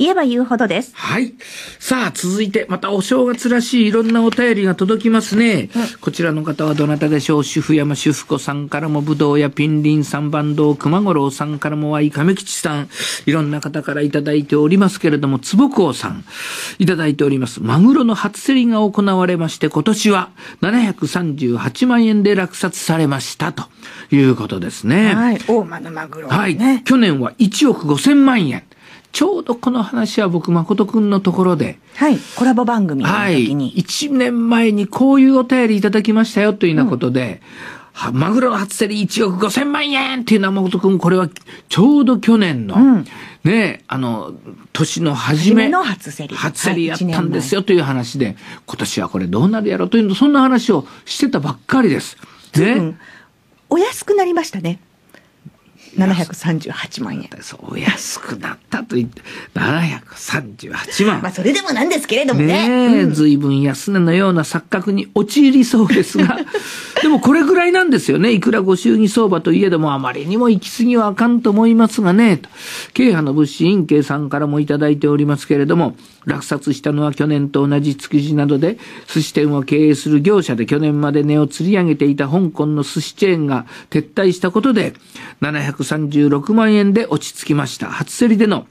言えば言うほどです。はい。さあ、続いて、またお正月らしいいろんなお便りが届きますね。うん、こちらの方はどなたでしょう主婦山主婦子さんからも武道やピンリン三番堂熊五郎さんからもワイ亀吉さん、いろんな方からいただいておりますけれども、坪子さん、いただいております。マグロの初競りが行われまして、今年は738万円で落札されましたということですね。はい。大間のマグロ、ね、はい。去年は1億5000万円。ちょうどこの話は僕、誠くんのところで。はい。コラボ番組の時に。はい。1年前にこういうお便りいただきましたよというようなことで、うん、マグロ初競り1億5千万円っていうのは誠くん、これはちょうど去年の、うん、ね、あの、年の初め。初めの初競り。初競りやったんですよという話で、はい、今年はこれどうなるやろというの、そんな話をしてたばっかりです。ね。うん、お安くなりましたね。738万円そう安くなったと言って738万まあそれでもなんですけれどもねね、ぶん、随分安値のような錯覚に陥りそうですが でもこれぐらいなんですよねいくらご祝儀相場といえどもあまりにも行き過ぎはあかんと思いますがねと慶派の物資委員さんからも頂いておりますけれども落札したのは去年と同じ築地などで寿司店を経営する業者で去年まで値を釣り上げていた香港の寿司チェーンが撤退したことで736万円で落ち着きました。初競りでの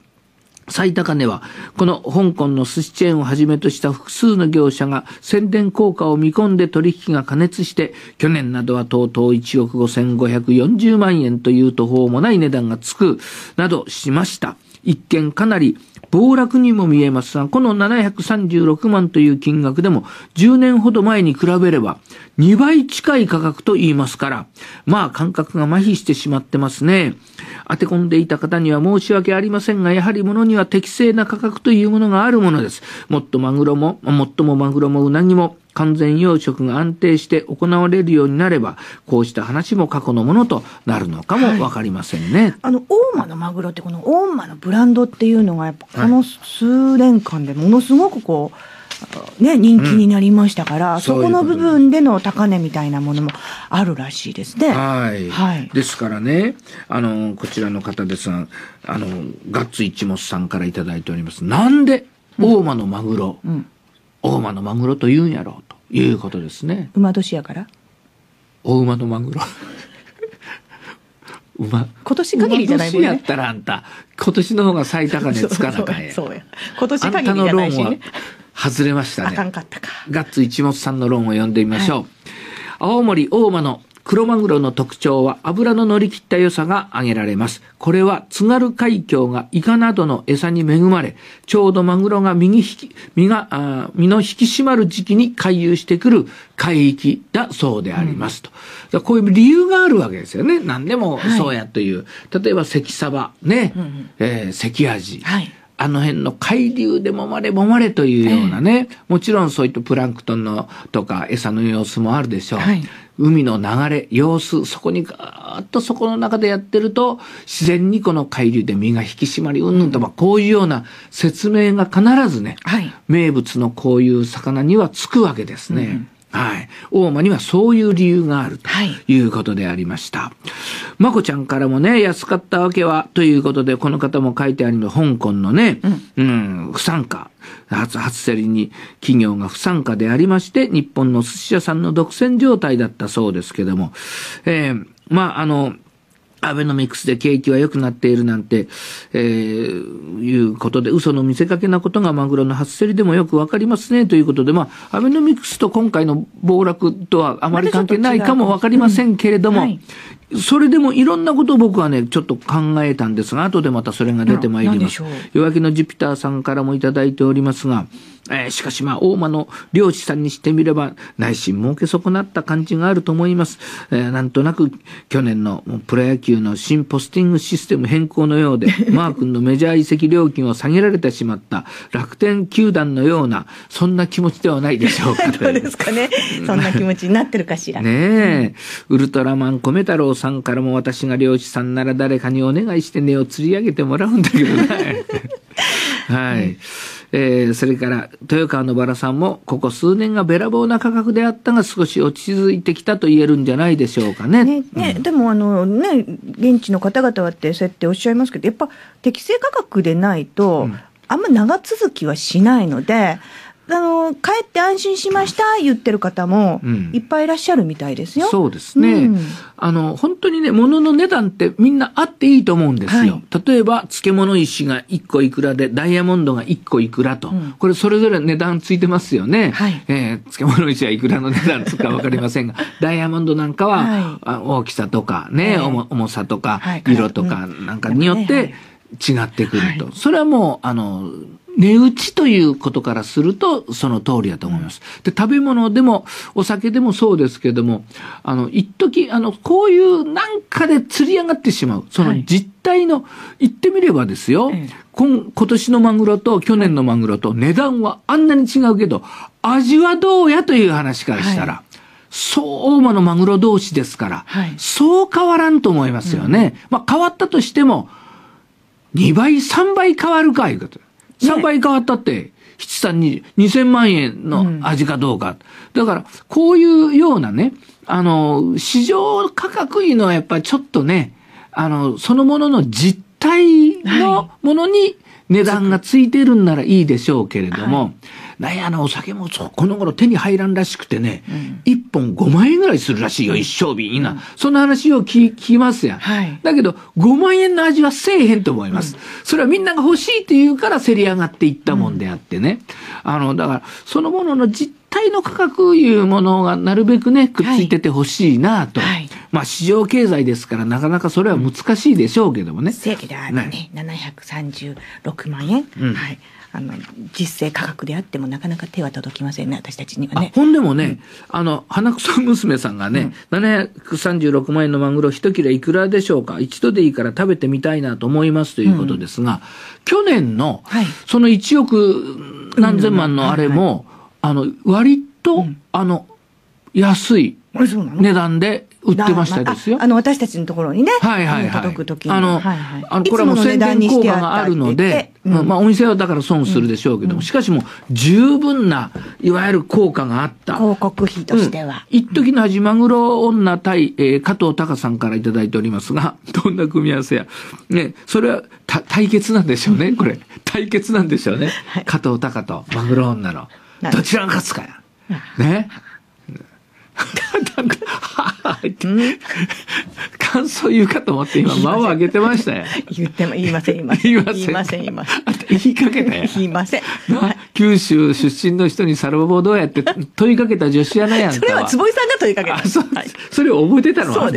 最高値は、この香港の寿司チェーンをはじめとした複数の業者が宣伝効果を見込んで取引が加熱して、去年などはとうとう1億5540万円という途方もない値段がつく、などしました。一見かなり暴落にも見えますが、この736万という金額でも、10年ほど前に比べれば、2倍近い価格と言いますから、まあ感覚が麻痺してしまってますね。当て込んでいた方には申し訳ありませんが、やはり物には適正な価格というものがあるものです。もっとマグロも、もっともマグロもうなぎも、完全養殖が安定して行われるようになればこうした話も過去のものとなるのかもわかりませんね。はい、あの大間のマグロってこの大間のブランドっていうのがやっぱこの数年間でものすごくこう。ね、人気になりましたから、うん、そこの部分での高値みたいなものもあるらしいですね。はい。はい、ですからね、あの、こちらの方ですが、あの、ガッツ一物さんから頂いております。なんで、大間のマグロ、うんうん大間のマグロと言うんやろうということですね馬年やから大馬のマグロ 馬今年限りじゃないもんねやったらあんた今年の方が最高値つかなかねそうや今年限りじゃないし、ね、外れましたねあかんかったかガッツ一元さんの論を読んでみましょう、はい、青森大間の黒マグロの特徴は油の乗り切った良さが挙げられます。これは津軽海峡がイカなどの餌に恵まれ、ちょうどマグロが身に引き、身が、身の引き締まる時期に回遊してくる海域だそうでありますと。うん、こういう理由があるわけですよね。何でもそうやという。はい、例えば関サバ、ね、うんうん、えー、関アジ。はいあの辺の海流で揉まれ揉まれというようなね、えー、もちろんそういったプランクトンのとか餌の様子もあるでしょう。はい、海の流れ、様子、そこにガーッとそこの中でやってると、自然にこの海流で身が引き締まり、うんぬんと、まあ、こういうような説明が必ずね、はい、名物のこういう魚にはつくわけですね。うんはい。大間にはそういう理由があるということでありました。はいまこちゃんからもね、安かったわけは、ということで、この方も書いてあるの、香港のね、うん、うん、不参加。初、初競りに企業が不参加でありまして、日本の寿司屋さんの独占状態だったそうですけども、えー、まあ、あの、アベノミクスで景気は良くなっているなんて、えー、いうことで、嘘の見せかけなことがマグロの初競りでもよくわかりますねということで、まあ、アベノミクスと今回の暴落とはあまり関係ないかもわかりませんけれども、それでもいろんなことを僕はね、ちょっと考えたんですが、後でまたそれが出てまいります。弱気のジュピターさんからもいただいておりますが、えー、しかしまあ大間の漁師さんにしてみれば内心儲け損なった感じがあると思います、えー、なんとなく去年のプロ野球の新ポスティングシステム変更のようで マー君のメジャー移籍料金を下げられてしまった楽天球団のようなそんな気持ちではないでしょうかど うですかねそんな気持ちになってるかしらねえ、ウルトラマン米太郎さんからも私が漁師さんなら誰かにお願いして根を釣り上げてもらうんだけどね はい、うんえー、それから豊川のバラさんもここ数年がべらぼうな価格であったが少し落ち着いてきたと言えるんじゃないでしょうかね。ね、ねうん、でもあのね現地の方々はってそうやっておっしゃいますけどやっぱ適正価格でないと、うん、あんま長続きはしないのであの帰って安心しました言ってる方もいっぱいいらっしゃるみたいですよ。うん、そうですね、うん、あの本当にね物の値段ってみんなあっていいと思うんですよ。はい、例えば漬物石が1個いくらでダイヤモンドが1個いくらと、うん、これそれぞれ値段ついてますよね。はい、えー、漬物石はいくらの値段つくか分かりませんが ダイヤモンドなんかは、はい、大きさとかね、えー、重さとか色とかなんかによって違ってくると、それはもうあの値打ちということからするとその通りだと思います。で、食べ物でもお酒でもそうですけども、あの、一時あの、こういうなんかで釣り上がってしまう、その実態の、はい、言ってみればですよ、ええ、今、今年のマグロと去年のマグロと値段はあんなに違うけど、味はどうやという話からしたら、はいそう大間のマグロ同士ですから、はい、そう変わらんと思いますよね。うん、まあ変わったとしても、2倍、3倍変わるかいうこと。3倍変わったって、七三に2000万円の味かどうか。だから、こういうようなね、あの、市場価格いうのはやっぱりちょっとね、あの、そのものの実態のものに値段がついてるんならいいでしょうけれども、なんやのお酒もこの頃手に入らんらしくてね、1本5万円ぐらいするらしいよ、一生瓶な、その話を聞きますやん、だけど、5万円の味はせえへんと思います。それはみんなが欲しいって言うからせり上がっていったもんであってね。あの、だから、そのものの実体の価格いうものがなるべくね、くっついててほしいなと。はいまあ、市場経済ですから、なかなかそれは難しいでしょうけどもね。正規ではね、ね736万円。うん、はいあの実勢価格であってもなかなか手は届きませんね私たちにはね。ほんでもね、うん、あの花草娘さんがね、うん、736万円のマグロ一切れいくらでしょうか一度でいいから食べてみたいなと思いますということですが、うん、去年の、はい、その1億何千万のあれも、あの割と、うん、あの安い値段で売ってましたですよ。あの、私たちのところにね。はいはい、はい、届く時に。あの、はいはい、あのこれはもう宣伝効果があるので、うん、まあお店はだから損するでしょうけども、うん、しかしも十分な、いわゆる効果があった。広告費としては。うん、一時の味マグロ女対、えー、加藤隆さんからいただいておりますが、どんな組み合わせや。ね、それはた対決なんでしょうね、これ。対決なんでしょうね。はい、加藤隆とマグロ女の。どちらが勝つかや。ね。はい感想言うかと思って今、間を上げてましたよ。言っても、言いません、言いません。言いません、言いません。言いかけたよ。言いません。九州出身の人にサルボボどうやって問いかけた女子アなやんそれは坪井さんが問いかけた。そ,、はい、それを覚えてたのはあん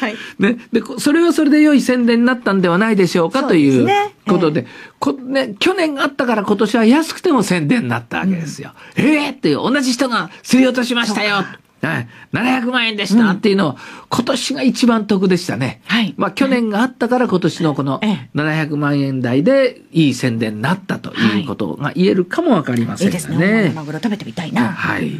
はい、ね、でそれはそれで良い宣伝になったんではないでしょうかということで、ねえー、こね、去年があったから今年は安くても宣伝になったわけですよ。うん、ええー、っていう同じ人が競り落としましたよはい、700万円でしたっていうのを、今年が一番得でしたね。はい。まあ去年があったから今年のこの700万円台でいい宣伝になったということが言えるかもわかりませんね。いいですね。マグロ食べてみたいな。はい。